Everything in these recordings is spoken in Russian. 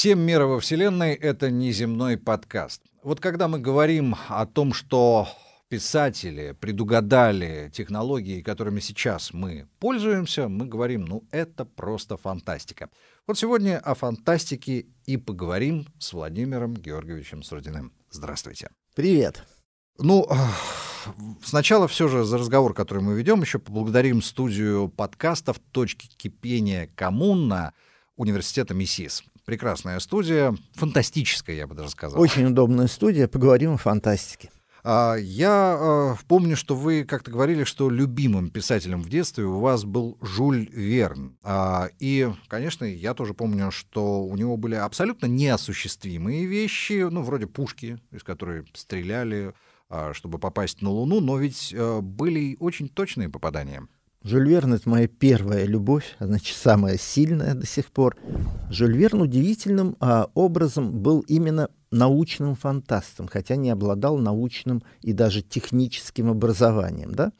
Всем мира во Вселенной — это неземной подкаст. Вот когда мы говорим о том, что писатели предугадали технологии, которыми сейчас мы пользуемся, мы говорим, ну это просто фантастика. Вот сегодня о фантастике и поговорим с Владимиром Георгиевичем Сурдиным. Здравствуйте. Привет. Ну, сначала все же за разговор, который мы ведем, еще поблагодарим студию подкастов «Точки кипения коммуна» Университета МИСИС прекрасная студия, фантастическая, я бы даже сказал. Очень удобная студия, поговорим о фантастике. А, я э, помню, что вы как-то говорили, что любимым писателем в детстве у вас был Жюль Верн. А, и, конечно, я тоже помню, что у него были абсолютно неосуществимые вещи, ну, вроде пушки, из которой стреляли, а, чтобы попасть на Луну, но ведь э, были очень точные попадания. Жюль Верн — это моя первая любовь, а значит, самая сильная до сих пор. Жюль Верн удивительным а, образом был именно научным фантастом, хотя не обладал научным и даже техническим образованием. Да?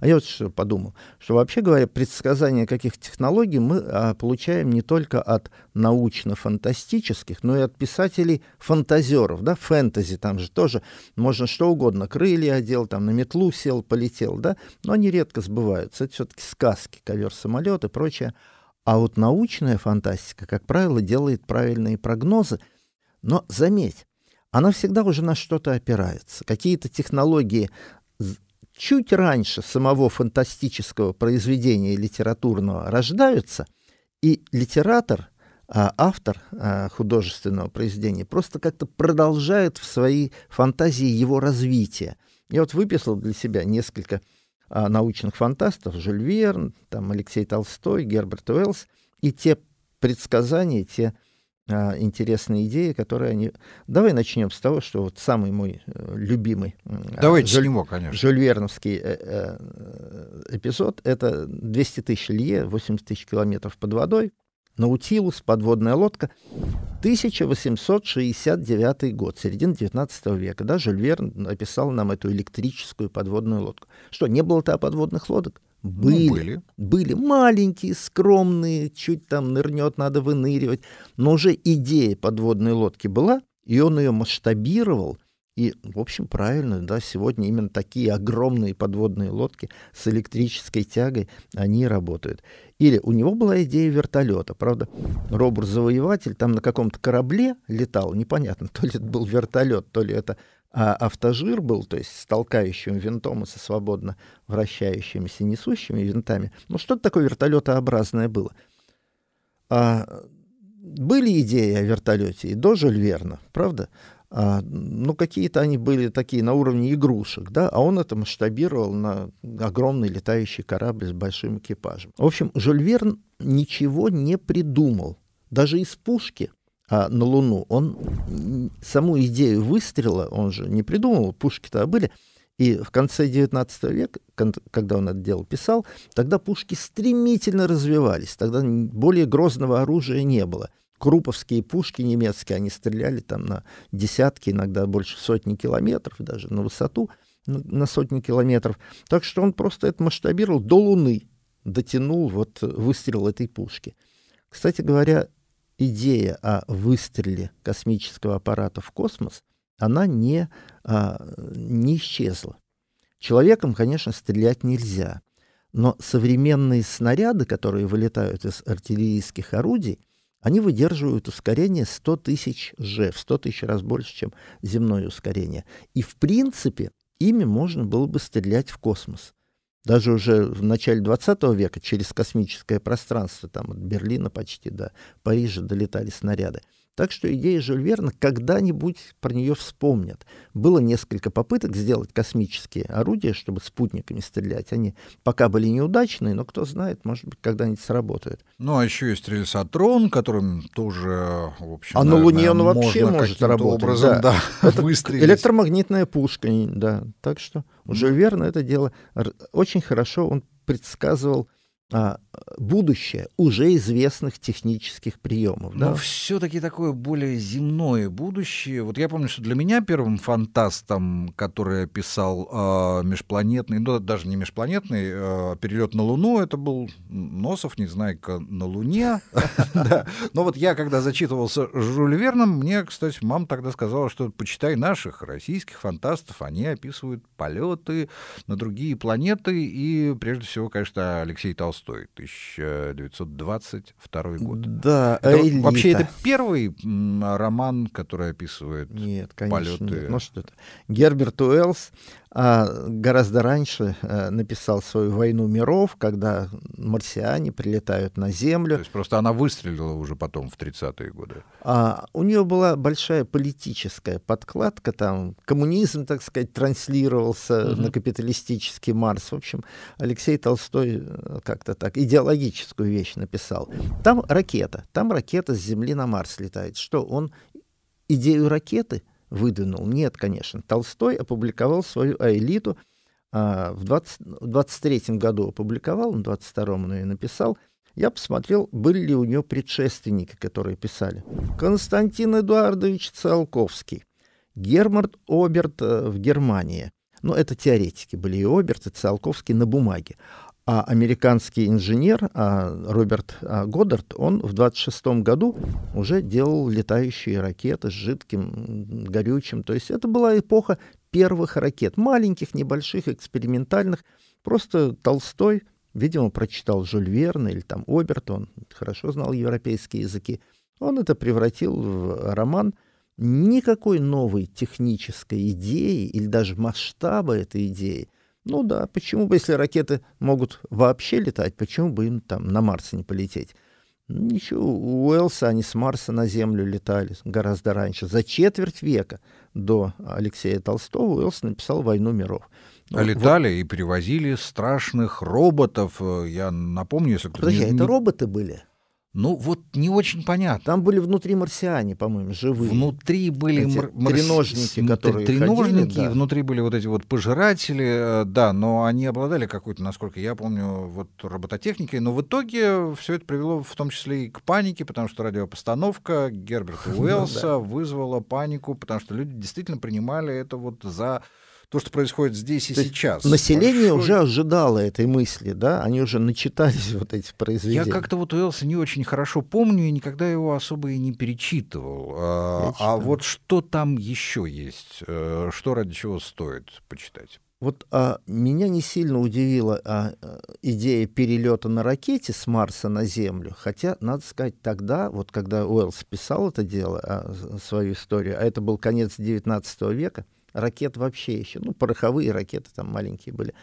А я вот что подумал, что вообще говоря, предсказания каких технологий мы а, получаем не только от научно-фантастических, но и от писателей-фантазеров, да, фэнтези там же тоже. Можно что угодно, крылья одел, там на метлу сел, полетел, да, но они редко сбываются. Это все-таки сказки, ковер-самолет и прочее. А вот научная фантастика, как правило, делает правильные прогнозы. Но заметь, она всегда уже на что-то опирается. Какие-то технологии чуть раньше самого фантастического произведения литературного рождаются, и литератор, а, автор а, художественного произведения, просто как-то продолжает в своей фантазии его развитие. Я вот выписал для себя несколько а, научных фантастов, Жюль Верн, там Алексей Толстой, Герберт Уэллс, и те предсказания, те а, интересные идеи, которые они... Давай начнем с того, что вот самый мой э, любимый... А, Давайте Жюль... с него, конечно. Жюль Верновский э, э, эпизод — это 200 тысяч лье, 80 тысяч километров под водой, Наутилус, подводная лодка. 1869 год, середина 19 века. Да, Жюль Верн написал нам эту электрическую подводную лодку. Что, не было-то подводных лодок? Ну, были, ну, были. Были маленькие, скромные, чуть там нырнет, надо выныривать. Но уже идея подводной лодки была, и он ее масштабировал. И, в общем, правильно, да, сегодня именно такие огромные подводные лодки с электрической тягой, они работают. Или у него была идея вертолета, правда, робот-завоеватель там на каком-то корабле летал, непонятно, то ли это был вертолет, то ли это а автожир был, то есть с толкающим винтом и со свободно вращающимися несущими винтами, ну что-то такое вертолетообразное было. А, были идеи о вертолете, и дожель верно, правда? А, ну, какие-то они были такие на уровне игрушек, да, а он это масштабировал на огромный летающий корабль с большим экипажем. В общем, Жюль Верн ничего не придумал. Даже из пушки а, на Луну, он саму идею выстрела, он же не придумал, пушки-то а были, и в конце XIX века, когда он это дело писал, тогда пушки стремительно развивались, тогда более грозного оружия не было. Круповские пушки немецкие, они стреляли там на десятки, иногда больше сотни километров даже на высоту, ну, на сотни километров. Так что он просто это масштабировал до Луны, дотянул вот выстрел этой пушки. Кстати говоря, идея о выстреле космического аппарата в космос, она не, а, не исчезла. Человеком, конечно, стрелять нельзя, но современные снаряды, которые вылетают из артиллерийских орудий, они выдерживают ускорение 100 тысяч G, в 100 тысяч раз больше, чем земное ускорение. И в принципе ими можно было бы стрелять в космос даже уже в начале 20 века через космическое пространство, там от Берлина почти до Парижа долетали снаряды. Так что идея Жюль Верна когда-нибудь про нее вспомнят. Было несколько попыток сделать космические орудия, чтобы спутниками стрелять. Они пока были неудачные, но кто знает, может быть, когда-нибудь сработают. Ну, а еще есть рельсотрон, которым тоже, в общем, А наверное, на Луне он вообще может работать. образом, да, да. выстрелить. электромагнитная пушка, да. Так что у Жюль Верна это дело очень хорошо он предсказывал а, будущее уже известных технических приемов. Но да? Но все-таки такое более земное будущее. Вот я помню, что для меня первым фантастом, который писал э, а, межпланетный, ну даже не межпланетный, э, а, перелет на Луну, это был Носов, не знаю, на Луне. Но вот я, когда зачитывался Жюль Верном, мне, кстати, мама тогда сказала, что почитай наших российских фантастов, они описывают полеты на другие планеты, и прежде всего, конечно, Алексей Толстой непростой, 1922 год. Да, это, элита. Вообще это первый роман, который описывает нет, конечно, полеты. Нет, ну что это. Герберт Уэллс а, гораздо раньше э, написал свою «Войну миров», когда марсиане прилетают на Землю. То есть просто она выстрелила уже потом в 30-е годы. А, у нее была большая политическая подкладка, там коммунизм, так сказать, транслировался угу. на капиталистический Марс. В общем, Алексей Толстой э, как-то так идеологическую вещь написал. Там ракета, там ракета с Земли на Марс летает. Что, он идею ракеты – выдвинул. Нет, конечно. Толстой опубликовал свою «Аэлиту» а, в 23-м году опубликовал, в 22-м он ее написал. Я посмотрел, были ли у нее предшественники, которые писали. Константин Эдуардович Циолковский, Гермарт Оберт э, в Германии. Но ну, это теоретики были и Оберт, и Циолковский на бумаге. А американский инженер а, Роберт а, Годдард, он в 26 году уже делал летающие ракеты с жидким горючим. То есть это была эпоха первых ракет, маленьких, небольших, экспериментальных. Просто Толстой, видимо, прочитал Жюль Верна или там Оберт, он хорошо знал европейские языки. Он это превратил в роман. Никакой новой технической идеи или даже масштаба этой идеи – ну да, почему бы, если ракеты могут вообще летать, почему бы им там на Марс не полететь? Ничего, у Уэллса они с Марса на Землю летали гораздо раньше. За четверть века до Алексея Толстого Уэллс написал «Войну миров». А ну, летали вот. и привозили страшных роботов. Э, я напомню, если кто-то... Подожди, а не... это роботы были? Ну, вот не очень понятно. Там были внутри марсиане, по-моему, живые. Внутри были эти мар- треножники, марс... которые треножники, ходили, да. внутри были вот эти вот пожиратели, э, да, но они обладали какой-то, насколько я помню, вот робототехникой. Но в итоге все это привело в том числе и к панике, потому что радиопостановка Герберта ну Уэллса вызвала панику, потому что люди действительно принимали это вот за то, что происходит здесь и то сейчас. Население Большой... уже ожидало этой мысли, да? Они уже начитались вот эти произведения. Я как-то вот Уэллса не очень хорошо помню и никогда его особо и не перечитывал. А, а вот что там еще есть? Э, что ради чего стоит почитать? Вот а, меня не сильно удивила а, э, идея перелета на ракете с Марса на Землю, хотя, надо сказать, тогда, вот когда Уэллс писал это дело, а, свою историю, а это был конец XIX века, ракет вообще еще. Ну, пороховые ракеты там маленькие были,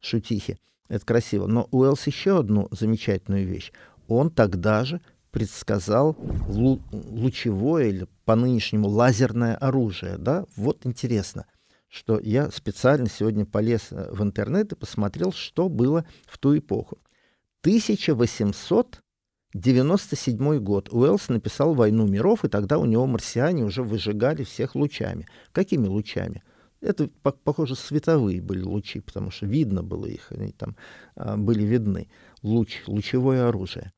шутихи. Это красиво. Но Уэллс еще одну замечательную вещь. Он тогда же предсказал лу- лучевое или по нынешнему лазерное оружие. Да? Вот интересно, что я специально сегодня полез э, в интернет и посмотрел, что было в ту эпоху. 1800 97 год. Уэллс написал «Войну миров», и тогда у него марсиане уже выжигали всех лучами. Какими лучами? Это, похоже, световые были лучи, потому что видно было их, они там а, были видны. Луч, лучевое оружие.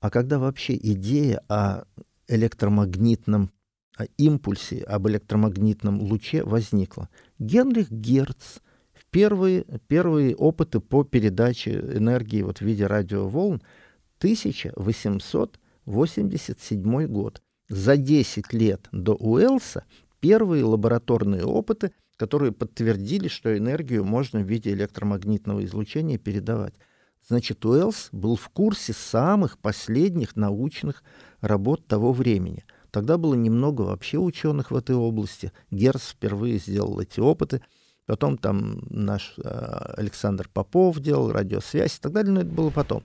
А когда вообще идея о электромагнитном о импульсе, об электромагнитном луче возникла? Генрих Герц в первые, первые опыты по передаче энергии вот, в виде радиоволн – 1887 год. За 10 лет до Уэлса первые лабораторные опыты, которые подтвердили, что энергию можно в виде электромагнитного излучения передавать. Значит, Уэллс был в курсе самых последних научных работ того времени. Тогда было немного вообще ученых в этой области. Герц впервые сделал эти опыты. Потом там наш э, Александр Попов делал радиосвязь и так далее, но это было потом.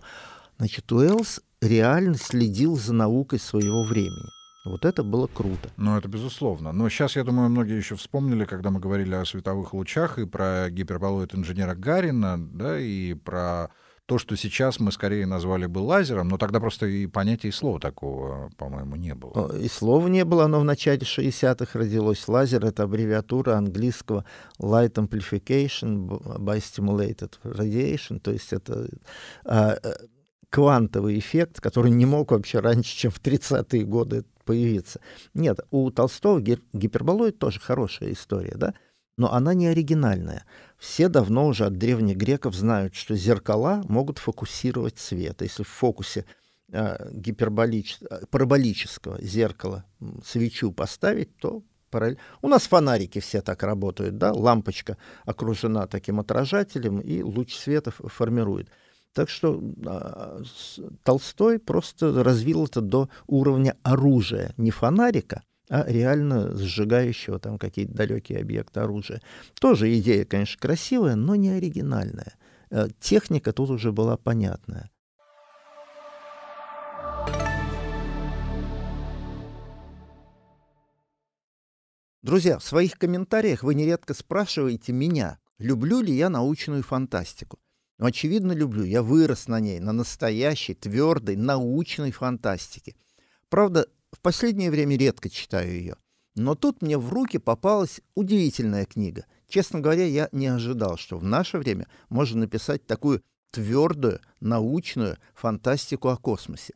Значит, Уэллс реально следил за наукой своего времени. Вот это было круто. Ну, это безусловно. Но сейчас, я думаю, многие еще вспомнили, когда мы говорили о световых лучах и про гиперболоид инженера Гарина, да, и про то, что сейчас мы скорее назвали бы лазером, но тогда просто и понятия и слова такого, по-моему, не было. И слова не было, но в начале 60-х родилось лазер. Это аббревиатура английского Light Amplification by Stimulated Radiation. То есть это а, э, квантовый эффект, который не мог вообще раньше, чем в 30-е годы появиться. Нет, у Толстого гиперболоид тоже хорошая история, да? но она не оригинальная. Все давно уже от древних греков знают, что зеркала могут фокусировать свет. Если в фокусе э, гиперболич... Э, параболического зеркала свечу поставить, то У нас фонарики все так работают, да, лампочка окружена таким отражателем, и луч света формирует. Так что а, Толстой просто развил это до уровня оружия, не фонарика, а реально сжигающего там какие-то далекие объекты оружия. Тоже идея, конечно, красивая, но не оригинальная. Э, техника тут уже была понятная. Друзья, в своих комментариях вы нередко спрашиваете меня, люблю ли я научную фантастику. Но, очевидно, люблю. Я вырос на ней, на настоящей, твердой, научной фантастике. Правда, в последнее время редко читаю ее. Но тут мне в руки попалась удивительная книга. Честно говоря, я не ожидал, что в наше время можно написать такую твердую, научную фантастику о космосе.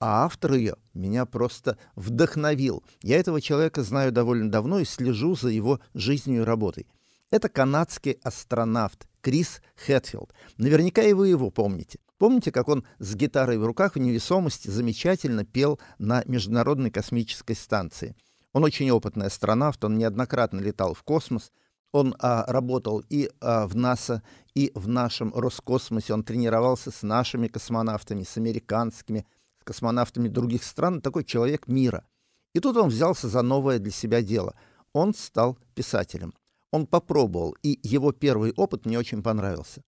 А автор ее меня просто вдохновил. Я этого человека знаю довольно давно и слежу за его жизнью и работой. Это канадский астронавт Крис Хэтфилд. Наверняка и вы его помните. Помните, как он с гитарой в руках в невесомости замечательно пел на Международной космической станции? Он очень опытный астронавт, он неоднократно летал в космос, он а, работал и а, в НАСА, и в нашем Роскосмосе, он тренировался с нашими космонавтами, с американскими, с космонавтами других стран, такой человек мира. И тут он взялся за новое для себя дело. Он стал писателем. Он попробовал, и его первый опыт мне очень понравился.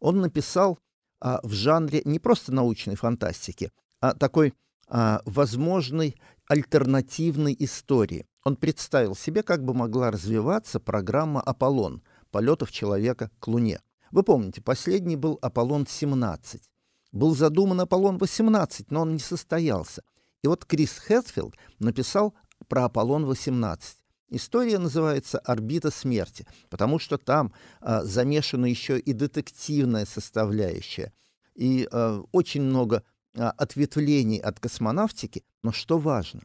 Он написал а, в жанре не просто научной фантастики, а такой а, возможной альтернативной истории. Он представил себе, как бы могла развиваться программа «Аполлон» полетов человека к Луне. Вы помните, последний был «Аполлон-17». Был задуман «Аполлон-18», но он не состоялся. И вот Крис Хэтфилд написал про «Аполлон-18». История называется «Орбита смерти», потому что там а, замешана еще и детективная составляющая, и а, очень много а, ответвлений от космонавтики, но что важно,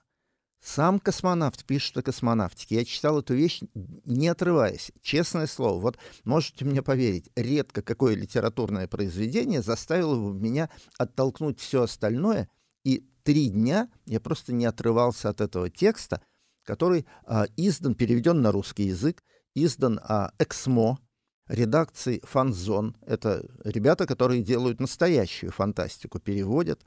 сам космонавт пишет о космонавтике. Я читал эту вещь, не отрываясь, честное слово. Вот можете мне поверить, редко какое литературное произведение заставило бы меня оттолкнуть все остальное, и три дня я просто не отрывался от этого текста — который а, издан, переведен на русский язык, издан а, Эксмо, редакции «Фанзон». Это ребята, которые делают настоящую фантастику, переводят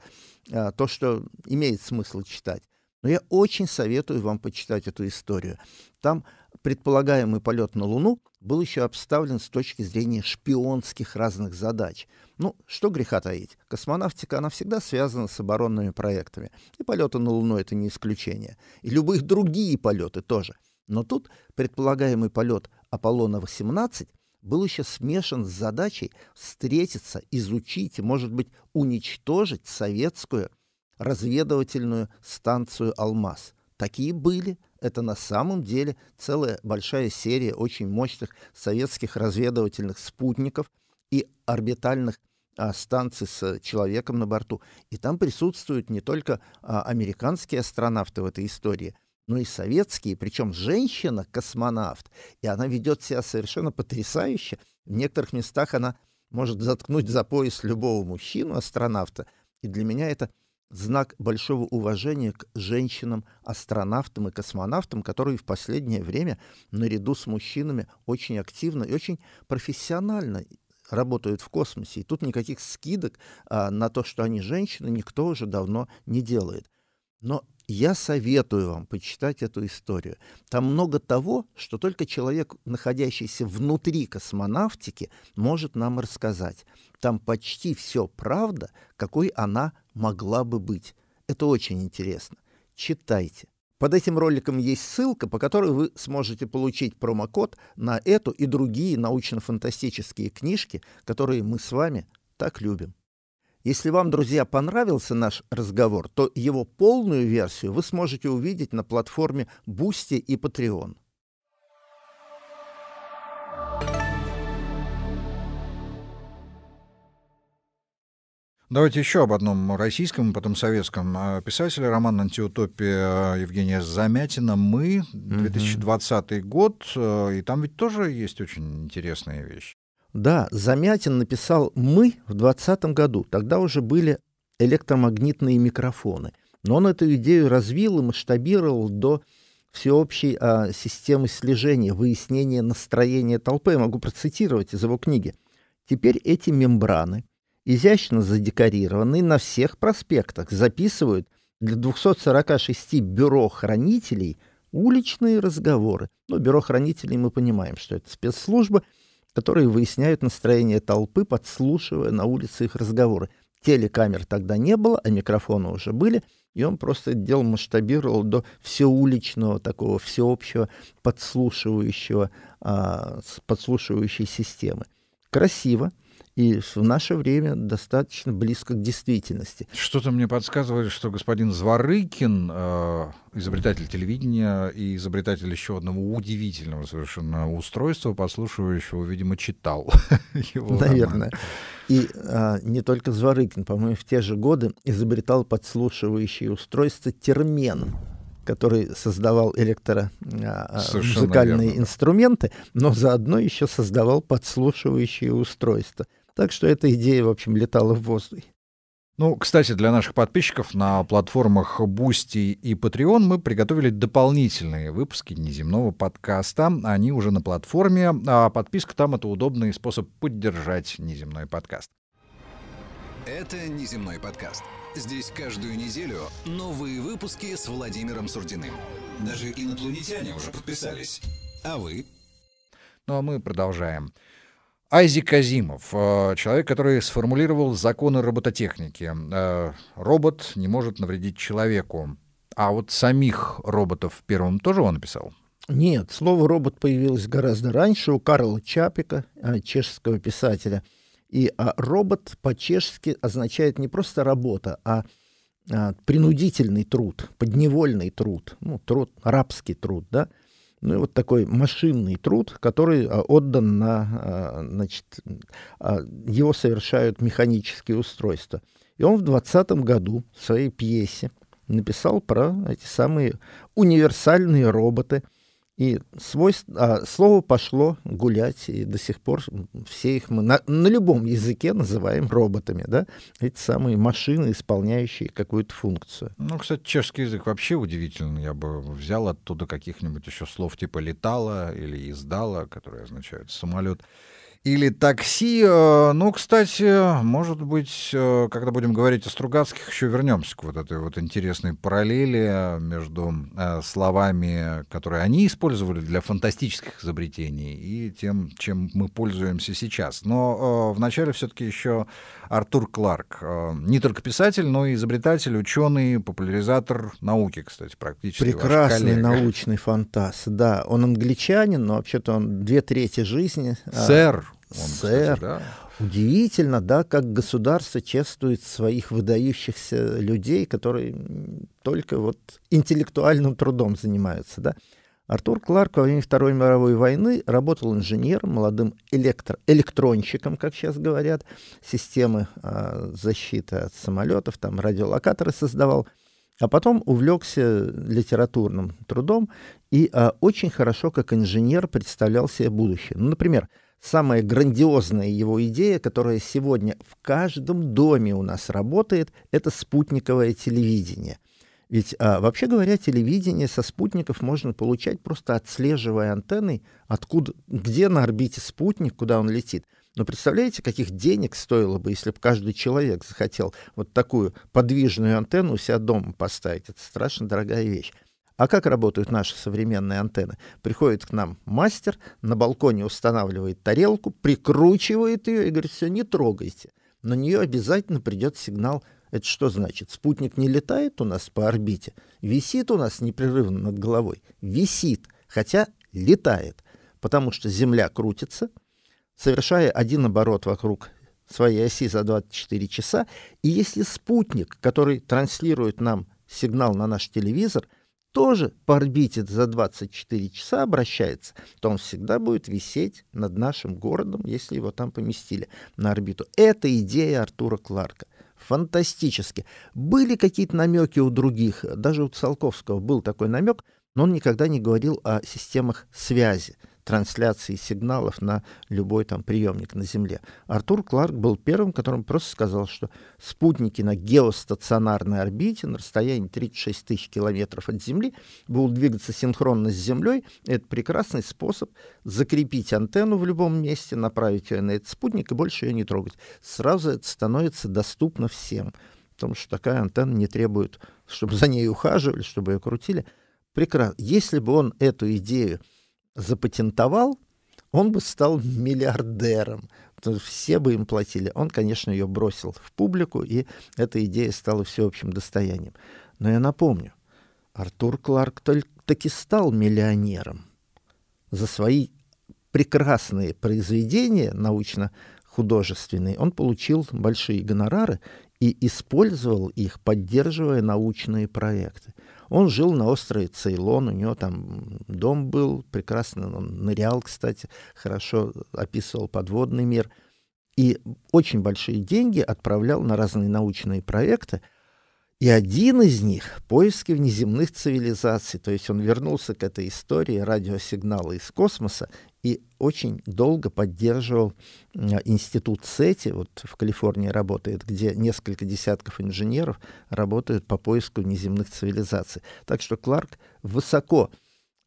а, то, что имеет смысл читать. Но я очень советую вам почитать эту историю. Там предполагаемый полет на Луну был еще обставлен с точки зрения шпионских разных задач. Ну, что греха таить, космонавтика, она всегда связана с оборонными проектами. И полеты на Луну — это не исключение. И любые другие полеты тоже. Но тут предполагаемый полет Аполлона-18 был еще смешан с задачей встретиться, изучить и, может быть, уничтожить советскую разведывательную станцию «Алмаз» такие были. Это на самом деле целая большая серия очень мощных советских разведывательных спутников и орбитальных а, станций с человеком на борту. И там присутствуют не только а, американские астронавты в этой истории, но и советские, причем женщина-космонавт. И она ведет себя совершенно потрясающе. В некоторых местах она может заткнуть за пояс любого мужчину-астронавта. И для меня это знак большого уважения к женщинам-астронавтам и космонавтам, которые в последнее время наряду с мужчинами очень активно и очень профессионально работают в космосе. И тут никаких скидок а, на то, что они женщины, никто уже давно не делает. Но я советую вам почитать эту историю. Там много того, что только человек, находящийся внутри космонавтики, может нам рассказать. Там почти все правда, какой она могла бы быть. Это очень интересно. Читайте. Под этим роликом есть ссылка, по которой вы сможете получить промокод на эту и другие научно-фантастические книжки, которые мы с вами так любим. Если вам, друзья, понравился наш разговор, то его полную версию вы сможете увидеть на платформе Boosty и Patreon. Давайте еще об одном российском, потом советском а, писателе. Роман «Антиутопия» Евгения Замятина «Мы», 2020 год. Э, и там ведь тоже есть очень интересная вещь. Да, Замятин написал «Мы» в 2020 году. Тогда уже были электромагнитные микрофоны. Но он эту идею развил и масштабировал до всеобщей а, системы слежения, выяснения настроения толпы. Я могу процитировать из его книги. Теперь эти мембраны – изящно задекорированы на всех проспектах, записывают для 246 бюро хранителей уличные разговоры. Но ну, бюро хранителей мы понимаем, что это спецслужбы, которые выясняют настроение толпы, подслушивая на улице их разговоры. Телекамер тогда не было, а микрофоны уже были, и он просто это дело масштабировал до всеуличного, такого всеобщего подслушивающего, а, подслушивающей системы. Красиво, и в наше время достаточно близко к действительности. Что-то мне подсказывает, что господин Зворыкин, э, изобретатель телевидения и изобретатель еще одного удивительного совершенно устройства, подслушивающего, видимо, читал его. Наверное. И а, не только Зворыкин, по-моему, в те же годы изобретал подслушивающие устройства термен который создавал электромузыкальные а, а, инструменты, но заодно еще создавал подслушивающие устройства. Так что эта идея, в общем, летала в воздухе. Ну, кстати, для наших подписчиков на платформах Boosty и Patreon мы приготовили дополнительные выпуски неземного подкаста. Они уже на платформе, а подписка там — это удобный способ поддержать неземной подкаст. Это «Неземной подкаст». Здесь каждую неделю новые выпуски с Владимиром Сурдиным. Даже инопланетяне уже подписались. А вы? Ну а мы продолжаем. Айзек Казимов, э, человек, который сформулировал законы робототехники. Э, робот не может навредить человеку. А вот самих роботов первым тоже он написал? Нет, слово «робот» появилось гораздо раньше у Карла Чапика, э, чешского писателя. И а, «робот» по-чешски означает не просто «работа», а, а принудительный труд, подневольный труд, ну, труд, рабский труд, да, ну и вот такой машинный труд, который а, отдан на, а, значит, а, его совершают механические устройства. И он в 20 году в своей пьесе написал про эти самые универсальные роботы – и свой, а, слово пошло гулять, и до сих пор все их мы на, на любом языке называем роботами, да? Эти самые машины, исполняющие какую-то функцию. Ну, кстати, чешский язык вообще удивительный. Я бы взял оттуда каких-нибудь еще слов типа «летала» или «издала», которые означают «самолет» или такси. Э, ну, кстати, может быть, э, когда будем говорить о Стругацких, еще вернемся к вот этой вот интересной параллели между э, словами, которые они использовали для фантастических изобретений, и тем, чем мы пользуемся сейчас. Но вначале все-таки еще Артур Кларк. Э, не только писатель, но и изобретатель, ученый, популяризатор науки, кстати, практически. Прекрасный научный фантаз, да. Он англичанин, но вообще-то он две трети жизни. А, сэр. Он, сэр. Кстати, да. Удивительно, да, как государство чествует своих выдающихся людей, которые только вот интеллектуальным трудом занимаются, да. Артур Кларк во время Второй мировой войны работал инженером, молодым электро электронщиком, как сейчас говорят, системы э, защиты от самолетов, там радиолокаторы создавал, а потом увлекся литературным трудом и э, очень хорошо как инженер представлял себе будущее. Ну, например, самая грандиозная его идея, которая сегодня в каждом доме у нас работает, это спутниковое телевидение. Ведь, а, вообще говоря, телевидение со спутников можно получать, просто отслеживая антенной, откуда, где на орбите спутник, куда он летит. Но представляете, каких денег стоило бы, если бы каждый человек захотел вот такую подвижную антенну у себя дома поставить? Это страшно дорогая вещь. А как работают наши современные антенны? Приходит к нам мастер, на балконе устанавливает тарелку, прикручивает ее и говорит, все, не трогайте. На нее обязательно придет сигнал это что значит? Спутник не летает у нас по орбите, висит у нас непрерывно над головой. Висит, хотя летает, потому что Земля крутится, совершая один оборот вокруг своей оси за 24 часа, и если спутник, который транслирует нам сигнал на наш телевизор, тоже по орбите за 24 часа обращается, то он всегда будет висеть над нашим городом, если его там поместили на орбиту. Это идея Артура Кларка фантастически. Были какие-то намеки у других, даже у Циолковского был такой намек, но он никогда не говорил о системах связи трансляции сигналов на любой там приемник на Земле. Артур Кларк был первым, которым просто сказал, что спутники на геостационарной орбите на расстоянии 36 тысяч километров от Земли будут двигаться синхронно с Землей. Это прекрасный способ закрепить антенну в любом месте, направить ее на этот спутник и больше ее не трогать. Сразу это становится доступно всем потому что такая антенна не требует, чтобы за ней ухаживали, чтобы ее крутили. Прекрасно. Если бы он эту идею запатентовал, он бы стал миллиардером. Все бы им платили. Он, конечно, ее бросил в публику, и эта идея стала всеобщим достоянием. Но я напомню, Артур Кларк таки стал миллионером за свои прекрасные произведения научно-художественные. Он получил большие гонорары и использовал их, поддерживая научные проекты. Он жил на острове Цейлон, у него там дом был, прекрасно он нырял, кстати, хорошо описывал подводный мир. И очень большие деньги отправлял на разные научные проекты – и один из них — поиски внеземных цивилизаций, то есть он вернулся к этой истории радиосигнала из космоса и очень долго поддерживал институт Сети, вот в Калифорнии работает, где несколько десятков инженеров работают по поиску внеземных цивилизаций. Так что Кларк высоко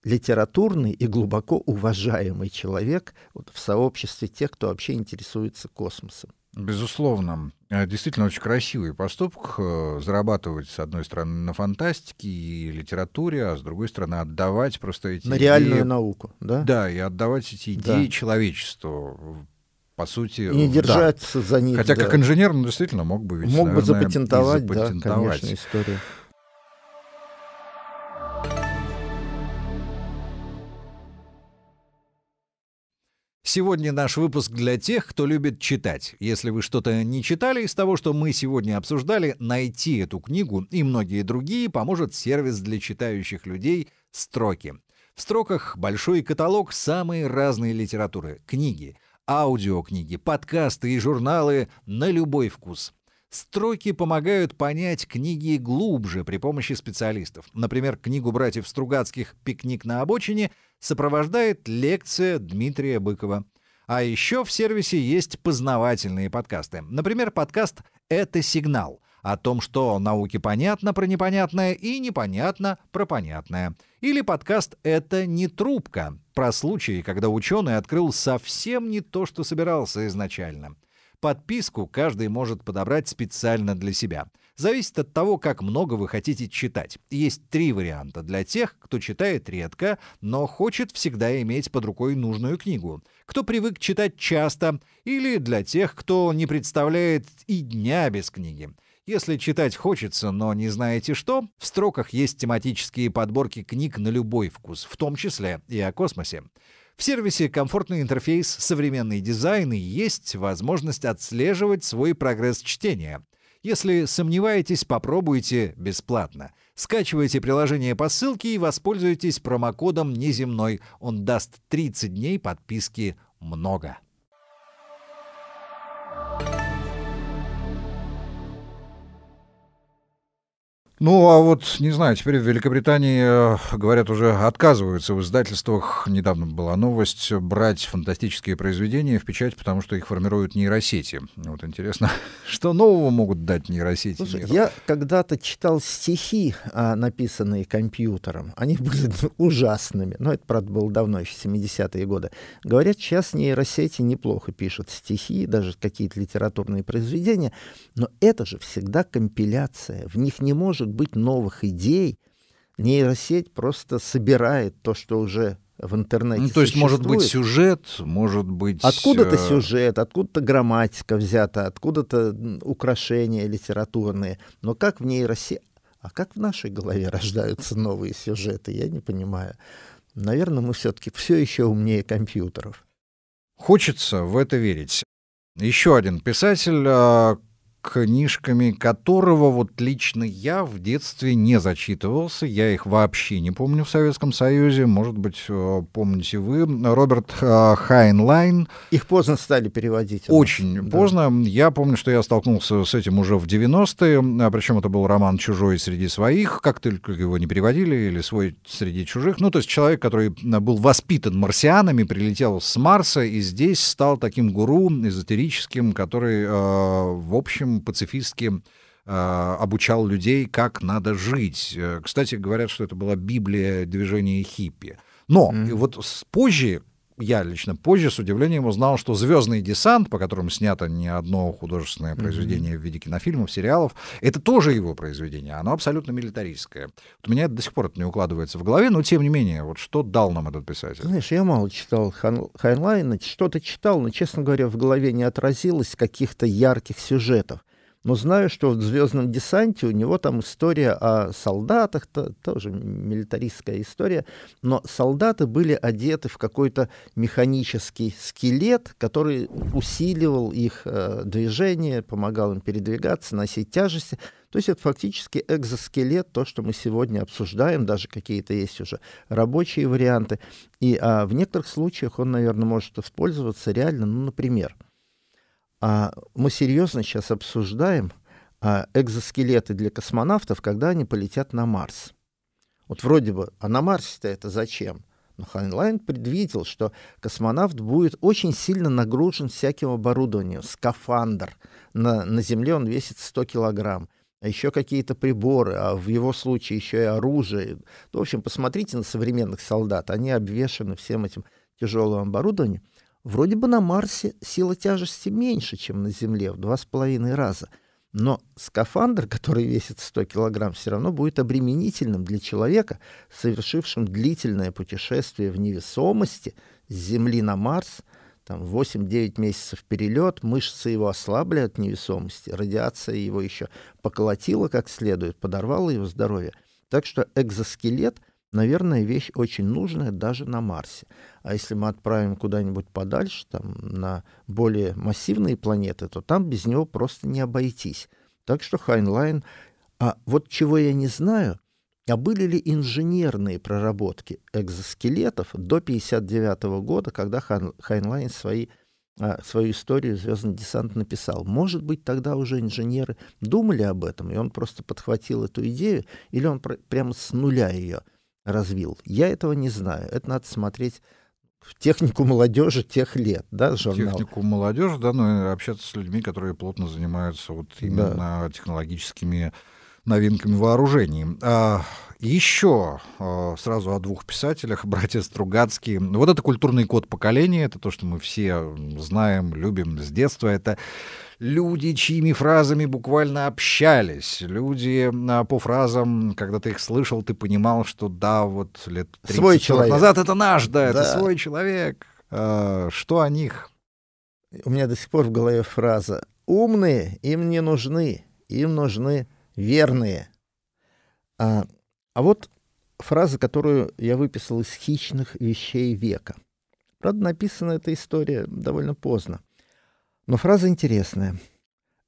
литературный и глубоко уважаемый человек вот, в сообществе тех, кто вообще интересуется космосом. Безусловно. Э, действительно очень красивый поступок э, зарабатывать, с одной стороны, на фантастике и литературе, а с другой стороны, отдавать просто эти... На идеи... реальную науку, да? Да, и отдавать эти идеи да. человечеству, по сути... И не держаться да. за них. Хотя да. как инженер он ну, действительно мог бы... Ведь, мог наверное, бы запатентовать, запатентовать, да, конечно, историю. Сегодня наш выпуск для тех, кто любит читать. Если вы что-то не читали из того, что мы сегодня обсуждали, найти эту книгу и многие другие поможет сервис для читающих людей «Строки». В «Строках» большой каталог самой разной литературы, книги, аудиокниги, подкасты и журналы на любой вкус – Строки помогают понять книги глубже при помощи специалистов. Например, книгу братьев Стругацких «Пикник на обочине» сопровождает лекция Дмитрия Быкова. А еще в сервисе есть познавательные подкасты. Например, подкаст «Это сигнал» о том, что науке понятно про непонятное и непонятно про понятное. Или подкаст «Это не трубка» про случаи, когда ученый открыл совсем не то, что собирался изначально – Подписку каждый может подобрать специально для себя. Зависит от того, как много вы хотите читать. Есть три варианта для тех, кто читает редко, но хочет всегда иметь под рукой нужную книгу, кто привык читать часто, или для тех, кто не представляет и дня без книги. Если читать хочется, но не знаете что, в строках есть тематические подборки книг на любой вкус, в том числе и о космосе. В сервисе комфортный интерфейс, современный дизайн и есть возможность отслеживать свой прогресс чтения. Если сомневаетесь, попробуйте бесплатно. Скачивайте приложение по ссылке и воспользуйтесь промокодом «Неземной». Он даст 30 дней подписки «Много». Ну, а вот, не знаю, теперь в Великобритании, э, говорят, уже отказываются в издательствах, недавно была новость, брать фантастические произведения в печать, потому что их формируют нейросети. Вот интересно, что нового могут дать нейросети? Слушай, я когда-то читал стихи, а, написанные компьютером. Они были ну, ужасными. Но это, правда, было давно, еще 70-е годы. Говорят, сейчас нейросети неплохо пишут стихи, даже какие-то литературные произведения. Но это же всегда компиляция. В них не может может быть новых идей, нейросеть просто собирает то, что уже в интернете. Ну, то есть существует. может быть сюжет, может быть... Откуда-то э, сюжет, откуда-то грамматика взята, откуда-то украшения литературные. Но как в нейросети... А как в нашей голове рождаются новые сюжеты, я не понимаю. Наверное, мы все-таки все еще умнее компьютеров. Хочется в это верить. Еще один писатель, э, книжками которого вот лично я в детстве не зачитывался. Я их вообще не помню в Советском Союзе. Может быть, э, помните вы. Роберт э, Хайнлайн. Их поздно стали переводить. Очень да. поздно. Я помню, что я столкнулся с этим уже в 90-е. А Причем это был роман «Чужой среди своих». Как только его не переводили, или «Свой среди чужих». Ну, то есть человек, который был воспитан марсианами, прилетел с Марса и здесь стал таким гуру эзотерическим, который, э, в общем, общем, пацифистским а, обучал людей, как надо жить. Э, кстати, говорят, что это была Библия движения хиппи. Но mm-hmm. вот позже я лично позже с удивлением узнал, что «Звездный десант», по которому снято не одно художественное произведение mm-hmm. в виде кинофильмов, сериалов, это тоже его произведение, оно абсолютно милитаристское. Вот у меня это до сих пор это не укладывается в голове, но тем не менее, вот что дал нам этот писатель? Знаешь, я мало читал Хан... Хайнлайна, что-то читал, но, честно говоря, в голове не отразилось каких-то ярких сюжетов но знаю, что в «Звездном десанте» у него там история о солдатах, то, тоже милитаристская история, но солдаты были одеты в какой-то механический скелет, который усиливал их э, движение, помогал им передвигаться, носить тяжести. То есть это фактически экзоскелет, то, что мы сегодня обсуждаем, даже какие-то есть уже рабочие варианты. И а, в некоторых случаях он, наверное, может использоваться реально, ну, например – а, мы серьезно сейчас обсуждаем а, экзоскелеты для космонавтов, когда они полетят на Марс. Вот вроде бы, а на Марсе-то это зачем? Но Хайнлайн предвидел, что космонавт будет очень сильно нагружен всяким оборудованием. Скафандр. На, на Земле он весит 100 килограмм. А еще какие-то приборы, а в его случае еще и оружие. Ну, в общем, посмотрите на современных солдат. Они обвешаны всем этим тяжелым оборудованием. Вроде бы на Марсе сила тяжести меньше, чем на Земле, в два с половиной раза. Но скафандр, который весит 100 килограмм, все равно будет обременительным для человека, совершившим длительное путешествие в невесомости с Земли на Марс. Там 8-9 месяцев перелет, мышцы его ослабли от невесомости, радиация его еще поколотила как следует, подорвала его здоровье. Так что экзоскелет, наверное, вещь очень нужная даже на Марсе. А если мы отправим куда-нибудь подальше, там, на более массивные планеты, то там без него просто не обойтись. Так что Хайнлайн... А вот чего я не знаю, а были ли инженерные проработки экзоскелетов до 1959 года, когда Хайнлайн свои а, свою историю «Звездный десант» написал. Может быть, тогда уже инженеры думали об этом, и он просто подхватил эту идею, или он пр прямо с нуля ее развил. Я этого не знаю. Это надо смотреть технику молодежи тех лет, да, журнал. Технику молодежи, да, но ну общаться с людьми, которые плотно занимаются вот именно да. технологическими новинками вооружений. А, еще а, сразу о двух писателях, братья Стругацкие. Вот это культурный код поколения, это то, что мы все знаем, любим с детства. Это люди, чьими фразами буквально общались, люди а, по фразам, когда ты их слышал, ты понимал, что да, вот лет 30 свой человек. назад это наш, да, да, это свой человек. А, что о них? У меня до сих пор в голове фраза «Умные им не нужны, им нужны верные». А, а вот фраза, которую я выписал из «Хищных вещей века». Правда, написана эта история довольно поздно но фраза интересная.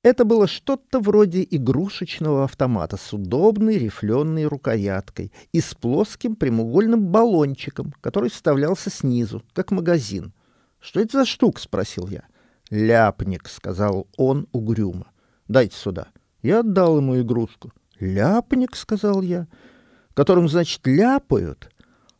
Это было что-то вроде игрушечного автомата с удобной рифленой рукояткой и с плоским прямоугольным баллончиком, который вставлялся снизу, как магазин. «Что это за штук?» — спросил я. «Ляпник», — сказал он угрюмо. «Дайте сюда». Я отдал ему игрушку. «Ляпник», — сказал я, — «которым, значит, ляпают.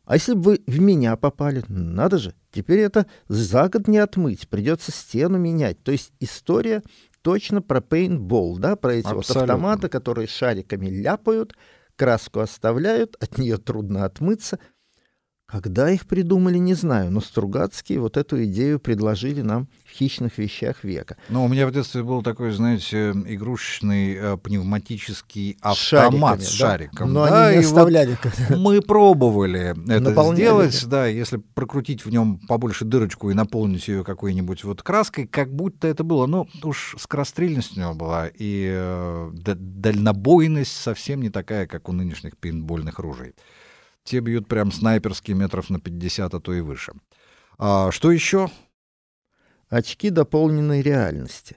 А если бы вы в меня попали? Надо же, Теперь это за год не отмыть, придется стену менять. То есть история точно про пейнтбол, да, про эти Абсолютно. вот автоматы, которые шариками ляпают, краску оставляют, от нее трудно отмыться — когда их придумали, не знаю, но Стругацкие вот эту идею предложили нам в «Хищных вещах века». Ну, у меня в детстве был такой, знаете, игрушечный э, пневматический автомат Шариками, с шариком. Да? Но да, они не оставляли. Вот мы пробовали это Наполняли. сделать, да, если прокрутить в нем побольше дырочку и наполнить ее какой-нибудь вот краской, как будто это было, ну, уж скорострельность у него была, и э, дальнобойность совсем не такая, как у нынешних пейнтбольных ружей. Те бьют прям снайперские метров на 50, а то и выше. А что еще? Очки дополненной реальности.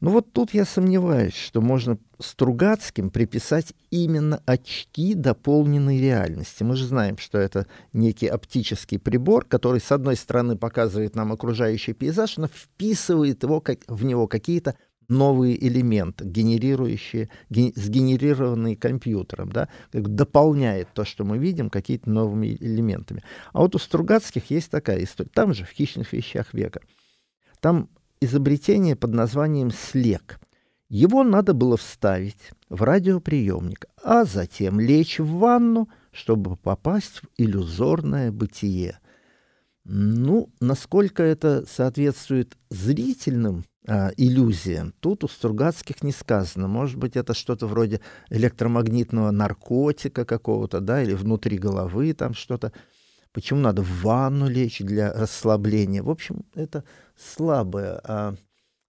Ну вот тут я сомневаюсь, что можно Стругацким приписать именно очки дополненной реальности. Мы же знаем, что это некий оптический прибор, который с одной стороны показывает нам окружающий пейзаж, но вписывает его, как, в него какие-то новый элемент, генерирующие, ген, компьютером, да, как дополняет то, что мы видим, какими то новыми элементами. А вот у Стругацких есть такая история. Там же в «Хищных вещах века». Там изобретение под названием «слег». Его надо было вставить в радиоприемник, а затем лечь в ванну, чтобы попасть в иллюзорное бытие. Ну, насколько это соответствует зрительным Э, иллюзия. Тут у Стругацких не сказано. Может быть, это что-то вроде электромагнитного наркотика какого-то, да, или внутри головы там что-то. Почему надо в ванну лечь для расслабления? В общем, это слабая, а,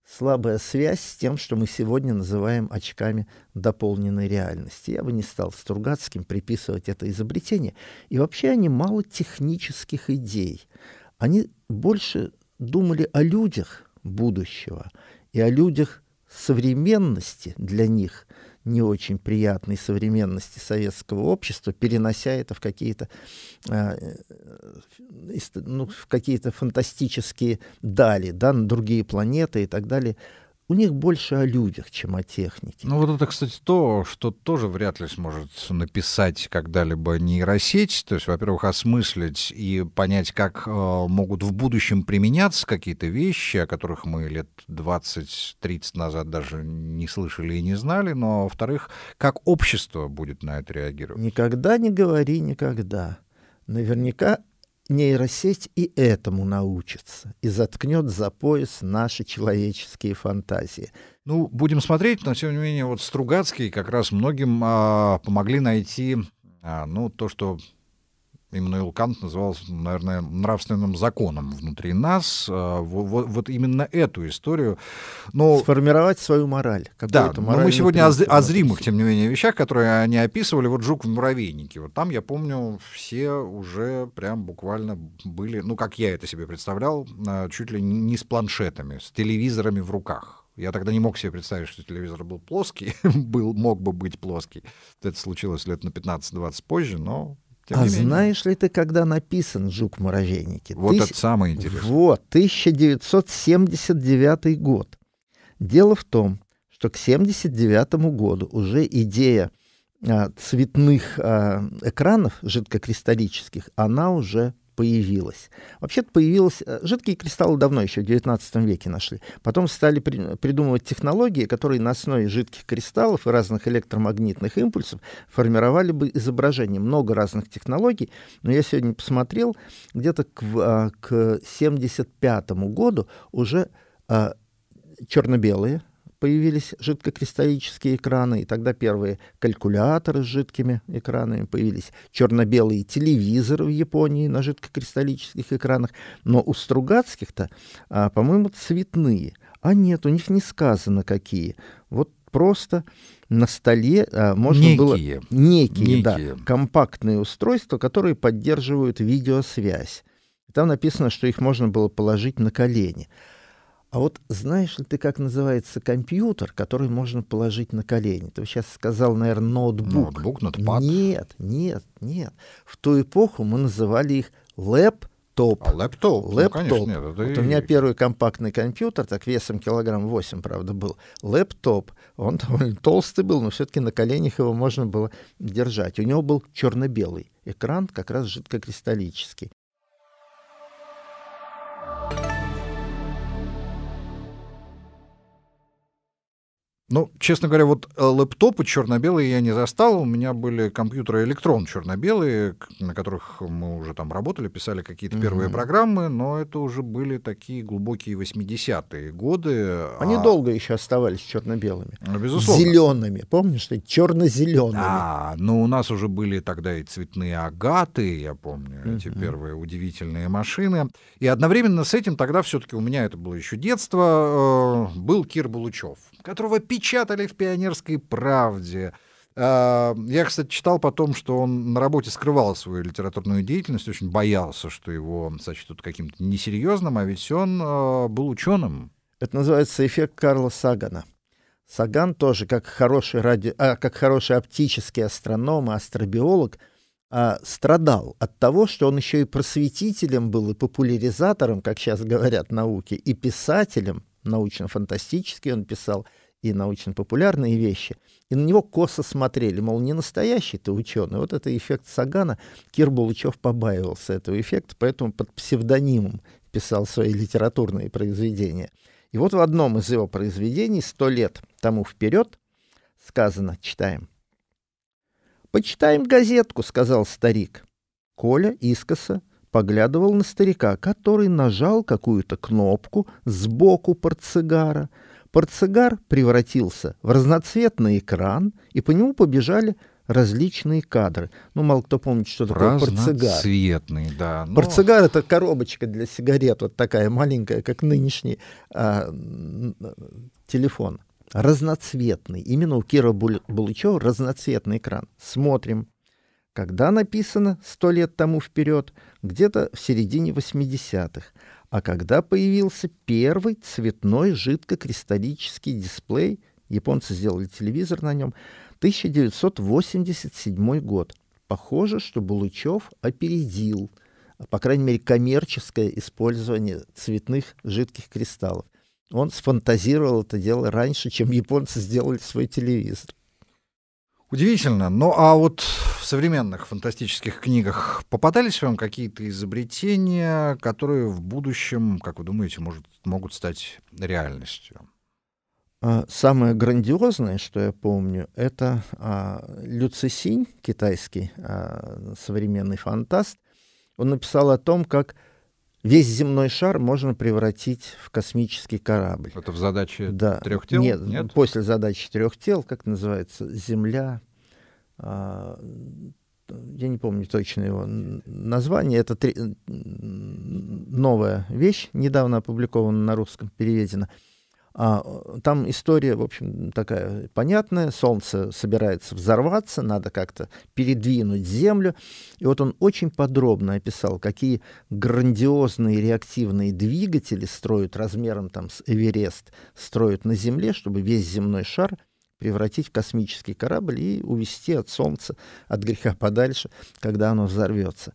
слабая связь с тем, что мы сегодня называем очками дополненной реальности. Я бы не стал Стругацким приписывать это изобретение. И вообще они мало технических идей. Они больше думали о людях – будущего, и о людях современности для них, не очень приятной современности советского общества, перенося это в какие-то а, э, ну, в какие-то фантастические дали, да, на другие планеты и так далее – у них больше о людях, чем о технике. Ну вот это, кстати, то, что тоже вряд ли сможет написать когда-либо нейросеть. То есть, во-первых, осмыслить и понять, как э, могут в будущем применяться какие-то вещи, о которых мы лет 20-30 назад даже не слышали и не знали. Но, во-вторых, как общество будет на это реагировать. Никогда не говори никогда. Наверняка нейросеть и этому научится и заткнет за пояс наши человеческие фантазии. Ну, будем смотреть, но тем не менее, вот Стругацкий как раз многим а, помогли найти а, ну, то, что Иммануил Кант называл, наверное, нравственным законом внутри нас. Вот, а, вот, вот именно эту историю. Но... Сформировать свою мораль. Да, но мы сегодня принцип, о, о зримых, тем не менее, вещах, которые они описывали. Вот «Жук в муравейнике». Вот там, я помню, все уже прям буквально были, ну, как я это себе представлял, а, чуть ли не с планшетами, с телевизорами в руках. Я тогда не мог себе представить, что телевизор был плоский, был, мог бы быть плоский. Это случилось лет на 15-20 позже, но тем а знаешь ли ты, когда написан «Жук-муравейники»? Вот Тыс... это самое интересное. Вот, 1979 год. Дело в том, что к 1979 году уже идея а, цветных а, экранов жидкокристаллических, она уже появилась. Вообще-то появилась... Э, жидкие кристаллы давно, еще в 19 веке нашли. Потом стали при, придумывать технологии, которые на основе жидких кристаллов и разных электромагнитных импульсов формировали бы изображение. Много разных технологий. Но я сегодня посмотрел, где-то к, а, к 1975 году уже а, черно-белые появились жидкокристаллические экраны, и тогда первые калькуляторы с жидкими экранами появились, черно-белые телевизоры в Японии на жидкокристаллических экранах, но у Стругацких-то, а, по-моему, цветные. А нет, у них не сказано какие. Вот просто на столе а, можно некие, было некие, некие. Да, компактные устройства, которые поддерживают видеосвязь. там написано, что их можно было положить на колени. А вот знаешь ли ты, как называется компьютер, который можно положить на колени? Ты сейчас сказал, наверное, ноутбук. Ноутбук, нотпад. Нет, нет, нет. В ту эпоху мы называли их лэп Топ. А лэптоп. Лэптоп. Ну, конечно, нет, это вот и... У меня первый компактный компьютер, так весом килограмм 8, правда, был. Лэптоп. Он довольно толстый был, но все-таки на коленях его можно было держать. У него был черно-белый экран, как раз жидкокристаллический. Ну, честно говоря, вот э, лэптопы черно-белые я не застал. У меня были компьютеры электрон черно-белые, на которых мы уже там работали, писали какие-то mm-hmm. первые программы, но это уже были такие глубокие 80-е годы. Они а... долго еще оставались черно-белыми. Ну, безусловно. Зелеными. Помнишь, ты черно-зелеными. Да, но у нас уже были тогда и цветные агаты, я помню, mm-hmm. эти первые удивительные машины. И одновременно с этим тогда все-таки у меня это было еще детство. Э, был Кир Булучев, которого печатали в «Пионерской правде». А, я, кстати, читал потом, что он на работе скрывал свою литературную деятельность, очень боялся, что его сочтут каким-то несерьезным, а ведь он а, был ученым. Это называется эффект Карла Сагана. Саган тоже, как хороший, ради... а, как хороший оптический астроном и астробиолог, а, страдал от того, что он еще и просветителем был, и популяризатором, как сейчас говорят науки, и писателем научно фантастический он писал – и научно-популярные вещи, и на него косо смотрели, мол, не настоящий ты ученый. Вот это эффект Сагана. Кир Булычев побаивался этого эффекта, поэтому под псевдонимом писал свои литературные произведения. И вот в одном из его произведений «Сто лет тому вперед» сказано, читаем. «Почитаем газетку», — сказал старик. Коля искоса поглядывал на старика, который нажал какую-то кнопку сбоку портсигара — Портсигар превратился в разноцветный экран, и по нему побежали различные кадры. Ну, мало кто помнит, что такое портсигар. Разноцветный, да. Но... Ну. Портсигар — это коробочка для сигарет, вот такая маленькая, как нынешний а, телефон. Разноцветный. Именно у Кира Бул... Булычева разноцветный экран. Смотрим. Когда написано «Сто лет тому вперед», где-то в середине 80-х. А когда появился первый цветной жидкокристаллический дисплей, японцы сделали телевизор на нем, 1987 год. Похоже, что Булычев опередил, а, по крайней мере, коммерческое использование цветных жидких кристаллов. Он сфантазировал это дело раньше, чем японцы сделали свой телевизор. Удивительно. Ну а вот в современных фантастических книгах попадались вам какие-то изобретения, которые в будущем, как вы думаете, может, могут стать реальностью? А, самое грандиозное, что я помню, это а, Лю Цисинь, китайский а, современный фантаст. Он написал о том, как Весь земной шар можно превратить в космический корабль. Это в задаче да. трех тел? Нет, Нет, после задачи трех тел, как называется, Земля, а, я не помню точно его название, это три, новая вещь, недавно опубликована на русском, переведена. А, там история, в общем, такая понятная. Солнце собирается взорваться, надо как-то передвинуть Землю. И вот он очень подробно описал, какие грандиозные реактивные двигатели строят размером там, с Эверест, строят на Земле, чтобы весь земной шар превратить в космический корабль и увести от Солнца, от греха подальше, когда оно взорвется.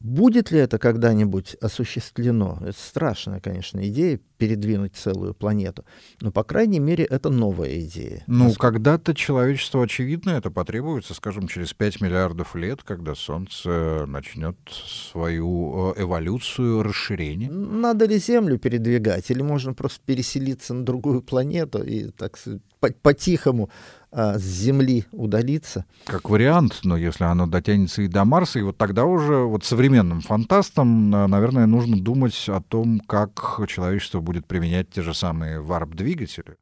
Будет ли это когда-нибудь осуществлено? Это страшная, конечно, идея передвинуть целую планету. Но, по крайней мере, это новая идея. Ну, Насколько... когда-то человечество, очевидно, это потребуется, скажем, через 5 миллиардов лет, когда Солнце начнет свою э, эволюцию, расширение. Надо ли Землю передвигать? Или можно просто переселиться на другую планету и так по-тихому а, с Земли удалиться. Как вариант, но если оно дотянется и до Марса, и вот тогда уже вот современным фантастам, наверное, нужно думать о том, как человечество будет применять те же самые варп-двигатели.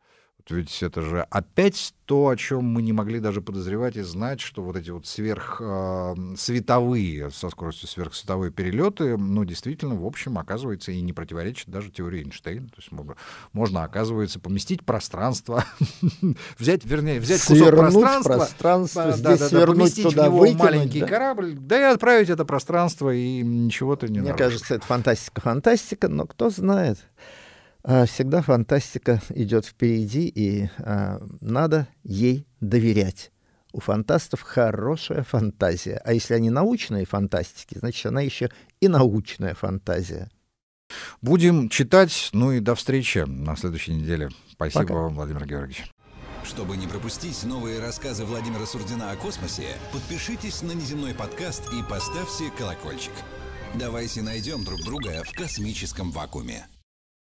Ведь это же опять то, о чем мы не могли даже подозревать и знать, что вот эти вот сверхсветовые, эм, э, со скоростью сверхсветовые перелеты, ну, действительно, в общем, оказывается, и не противоречит даже теории Эйнштейна. То есть можно, можно оказывается, поместить пространство, взять, вернее, взять кусок пространства, пространство, да, здесь да, да, поместить туда, в него маленький да. корабль, да и отправить это пространство, и ничего то не Мне нарушишь. кажется, это фантастика-фантастика, но кто знает. А, всегда фантастика идет впереди, и а, надо ей доверять. У фантастов хорошая фантазия. А если они научные фантастики, значит, она еще и научная фантазия. Будем читать. Ну и до встречи на следующей неделе. Спасибо Пока. вам, Владимир Георгиевич. Чтобы не пропустить новые рассказы Владимира Сурдина о космосе, подпишитесь на «Неземной подкаст» и поставьте колокольчик. Давайте найдем друг друга в космическом вакууме.